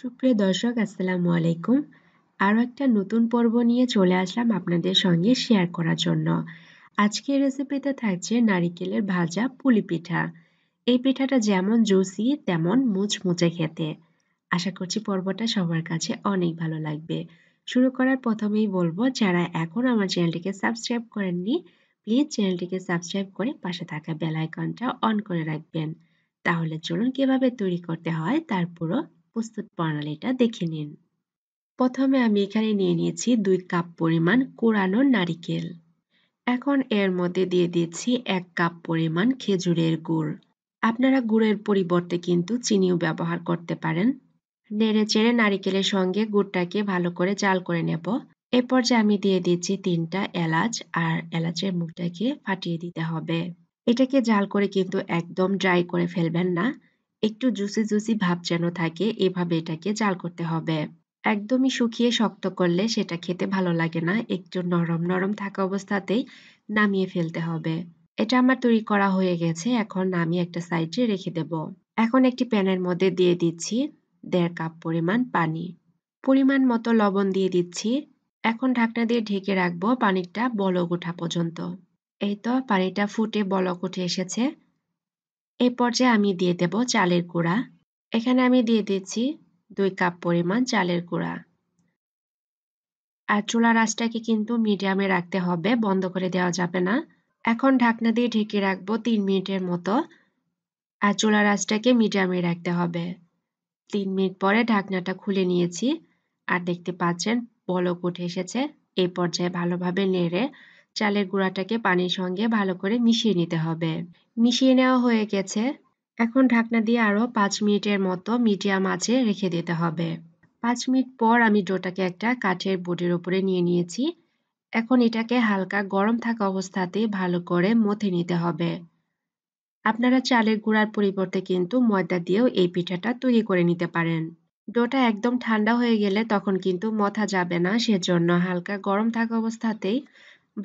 সুপ্রিয় দর্শক আসসালামু আলাইকুম আরও একটা নতুন পর্ব নিয়ে চলে আসলাম আপনাদের সঙ্গে শেয়ার করার জন্য আজকের রেসিপিতে থাকছে নারিকেলের ভাজা পুলি পিঠা এই পিঠাটা যেমন জুসি তেমন মুচমুচে খেতে আশা করছি পর্বটা সবার কাছে অনেক ভালো লাগবে শুরু করার প্রথমেই বলবো যারা এখন আমার চ্যানেলটিকে সাবস্ক্রাইব করেননি প্লিজ চ্যানেলটিকে সাবস্ক্রাইব করে পাশে থাকা বেল আইকনটা অন করে রাখবেন তাহলে চলুন কিভাবে তৈরি করতে হয় তার পুরো প্রস্তুত প্রণালীটা দেখে নিন প্রথমে আমি এখানে নিয়ে নিয়েছি দুই কাপ পরিমাণ কোরানো নারিকেল এখন এর মধ্যে দিয়ে দিয়েছি এক কাপ পরিমাণ খেজুরের গুড় আপনারা গুড়ের পরিবর্তে কিন্তু চিনিও ব্যবহার করতে পারেন নেড়ে চেড়ে নারিকেলের সঙ্গে গুড়টাকে ভালো করে জাল করে নেব এ পর্যায়ে আমি দিয়ে দিচ্ছি তিনটা এলাচ আর এলাচের মুখটাকে ফাটিয়ে দিতে হবে এটাকে জাল করে কিন্তু একদম ড্রাই করে ফেলবেন না একটু জুসি জুসি ভাব যেন থাকে এভাবে এটাকে জাল করতে হবে একদমই শুকিয়ে শক্ত করলে সেটা খেতে ভালো লাগে না একটু নরম নরম থাকা অবস্থাতেই নামিয়ে ফেলতে হবে এটা আমার তৈরি করা হয়ে গেছে এখন নামিয়ে একটা সাইডে রেখে দেব এখন একটি প্যানের মধ্যে দিয়ে দিচ্ছি দেড় কাপ পরিমাণ পানি পরিমাণ মতো লবণ দিয়ে দিচ্ছি এখন ঢাকনা দিয়ে ঢেকে রাখবো পানিটা বলক ওঠা পর্যন্ত এই তো পানিটা ফুটে বলক উঠে এসেছে এ পর্যায়ে আমি দিয়ে দেব চালের গুঁড়া এখানে আমি দিয়ে দিচ্ছি দুই কাপ পরিমাণ চালের গুঁড়া আর চুলার রাসটাকে কিন্তু মিডিয়ামে রাখতে হবে বন্ধ করে দেওয়া যাবে না এখন ঢাকনা দিয়ে ঢেকে রাখবো তিন মিনিটের মতো আর চুলার রাসটাকে মিডিয়ামে রাখতে হবে তিন মিনিট পরে ঢাকনাটা খুলে নিয়েছি আর দেখতে পাচ্ছেন বলক উঠে এসেছে এই পর্যায়ে ভালোভাবে নেড়ে চালের গুঁড়াটাকে পানির সঙ্গে ভালো করে মিশিয়ে নিতে হবে মিশিয়ে নেওয়া হয়ে গেছে এখন ঢাকনা দিয়ে আরও পাঁচ মিনিটের মতো মিডিয়াম আঁচে রেখে দিতে হবে পাঁচ মিনিট পর আমি ডোটাকে একটা কাঠের বোর্ডের উপরে নিয়ে নিয়েছি এখন এটাকে হালকা গরম থাকা অবস্থাতে ভালো করে মথে নিতে হবে আপনারা চালের গুঁড়ার পরিবর্তে কিন্তু ময়দা দিয়েও এই পিঠাটা তৈরি করে নিতে পারেন ডোটা একদম ঠান্ডা হয়ে গেলে তখন কিন্তু মথা যাবে না সেজন্য হালকা গরম থাকা অবস্থাতেই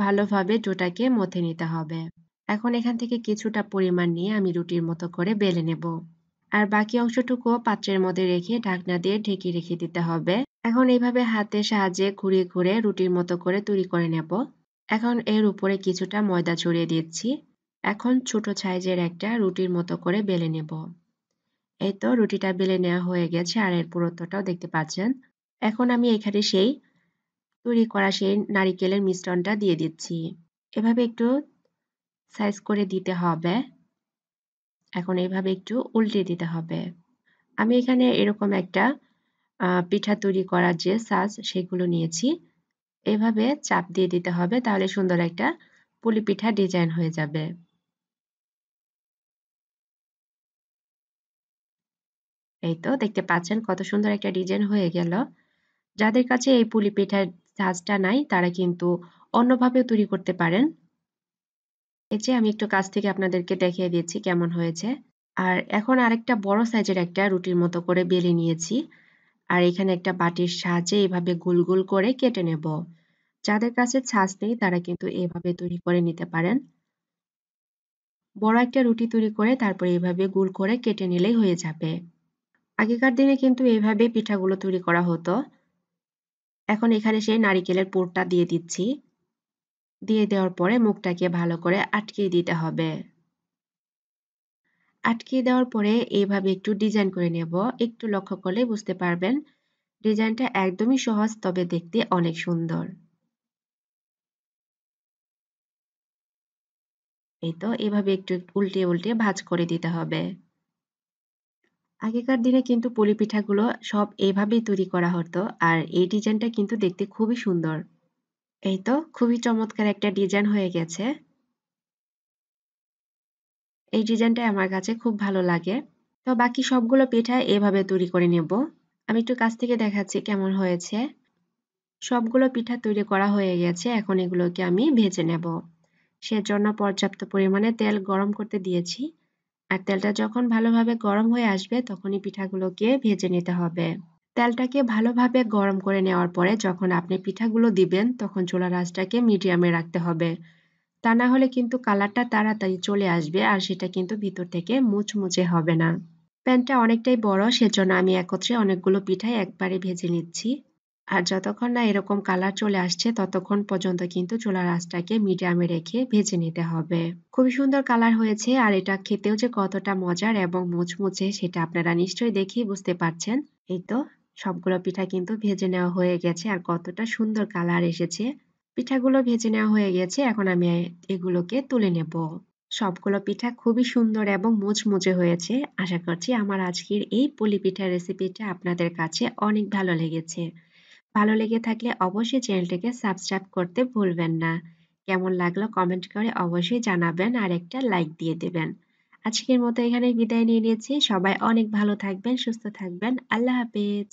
ভালোভাবে ডোটাকে মথে নিতে হবে এখন এখান থেকে কিছুটা পরিমাণ নিয়ে আমি রুটির মতো করে বেলে নেব আর বাকি অংশটুকু পাত্রের মধ্যে রেখে ঢাকনা দিয়ে ঢেকে রেখে দিতে হবে এখন এইভাবে হাতের সাহায্যে ঘুরে ঘুরে রুটির মতো করে তৈরি করে নেব এখন এর উপরে কিছুটা ময়দা ছড়িয়ে দিচ্ছি এখন ছোট সাইজের একটা রুটির মতো করে বেলে নেব এই তো রুটিটা বেলে নেওয়া হয়ে গেছে আর এর পুরোত্বটাও দেখতে পাচ্ছেন এখন আমি এখানে সেই তৈরি করা সেই নারিকেলের মিশ্রণটা দিয়ে দিচ্ছি এভাবে একটু সাইজ করে দিতে হবে এখন এইভাবে একটু উল্টে দিতে হবে আমি এখানে এরকম একটা পিঠা তৈরি করার যে সাজ সেগুলো নিয়েছি এভাবে চাপ দিয়ে দিতে হবে তাহলে সুন্দর একটা পুলি পিঠা ডিজাইন হয়ে যাবে এই তো দেখতে পাচ্ছেন কত সুন্দর একটা ডিজাইন হয়ে গেল যাদের কাছে এই পুলি পিঠার সাজটা নাই তারা কিন্তু অন্যভাবে তৈরি করতে পারেন এই যে আমি একটু কাছ থেকে আপনাদেরকে দেখিয়ে দিয়েছি কেমন হয়েছে আর এখন আরেকটা বড় সাইজের একটা রুটির মতো করে বেলে নিয়েছি আর এখানে একটা বাটির সাহায্যে এভাবে গোল গোল করে কেটে নেব যাদের কাছে ছাঁচ নেই তারা কিন্তু এভাবে তৈরি করে নিতে পারেন বড় একটা রুটি তৈরি করে তারপরে এভাবে গোল করে কেটে নিলেই হয়ে যাবে আগেকার দিনে কিন্তু এভাবে পিঠাগুলো তৈরি করা হতো এখন এখানে সেই নারিকেলের পুরটা দিয়ে দিচ্ছি দিয়ে দেওয়ার পরে মুখটাকে ভালো করে আটকিয়ে দিতে হবে আটকিয়ে দেওয়ার পরে এইভাবে একটু ডিজাইন করে নেব একটু লক্ষ্য করলে বুঝতে পারবেন ডিজাইনটা একদমই সহজ তবে দেখতে অনেক সুন্দর এই তো এভাবে একটু উল্টে উল্টে ভাজ করে দিতে হবে আগেকার দিনে কিন্তু পুলি পিঠাগুলো সব এভাবেই তৈরি করা হতো আর এই ডিজাইনটা কিন্তু দেখতে খুবই সুন্দর এই তো খুবই চমৎকার একটা ডিজাইন হয়ে গেছে এই ডিজাইনটা আমার কাছে খুব ভালো লাগে তো বাকি সবগুলো পিঠা এভাবে তৈরি করে নেব আমি একটু কাছ থেকে দেখাচ্ছি কেমন হয়েছে সবগুলো পিঠা তৈরি করা হয়ে গেছে এখন এগুলোকে আমি ভেজে নেব সেজন্য পর্যাপ্ত পরিমাণে তেল গরম করতে দিয়েছি আর তেলটা যখন ভালোভাবে গরম হয়ে আসবে তখনই পিঠাগুলোকে ভেজে নিতে হবে তেলটাকে ভালোভাবে গরম করে নেওয়ার পরে যখন আপনি পিঠাগুলো দিবেন তখন চোলা রাসটাকে মিডিয়ামে রাখতে হবে তা না হলে কিন্তু কালারটা তাড়াতাড়ি চলে আসবে আর সেটা কিন্তু ভিতর থেকে মুচমুচে হবে না প্যানটা অনেকটাই বড় সেজন্য আমি একত্রে অনেকগুলো পিঠাই একবারে ভেজে নিচ্ছি আর যতক্ষণ না এরকম কালার চলে আসছে ততক্ষণ পর্যন্ত কিন্তু চোলা রাসটাকে মিডিয়ামে রেখে ভেজে নিতে হবে খুবই সুন্দর কালার হয়েছে আর এটা খেতেও যে কতটা মজার এবং মুচমুচে সেটা আপনারা নিশ্চয়ই দেখেই বুঝতে পারছেন এই তো সবগুলো পিঠা কিন্তু ভেজে নেওয়া হয়ে গেছে আর কতটা সুন্দর কালার এসেছে পিঠাগুলো ভেজে নেওয়া হয়ে গেছে এখন আমি এগুলোকে তুলে নেব সবগুলো পিঠা খুবই সুন্দর এবং মুচমুচে হয়েছে আশা করছি আমার আজকের এই পলি পিঠা রেসিপিটা আপনাদের কাছে অনেক ভালো লেগেছে ভালো লেগে থাকলে অবশ্যই চ্যানেলটিকে সাবস্ক্রাইব করতে ভুলবেন না কেমন লাগলো কমেন্ট করে অবশ্যই জানাবেন আর একটা লাইক দিয়ে দেবেন আজকের মতো এখানে বিদায় নিয়ে নিয়েছি সবাই অনেক ভালো থাকবেন সুস্থ থাকবেন আল্লাহ হাফেজ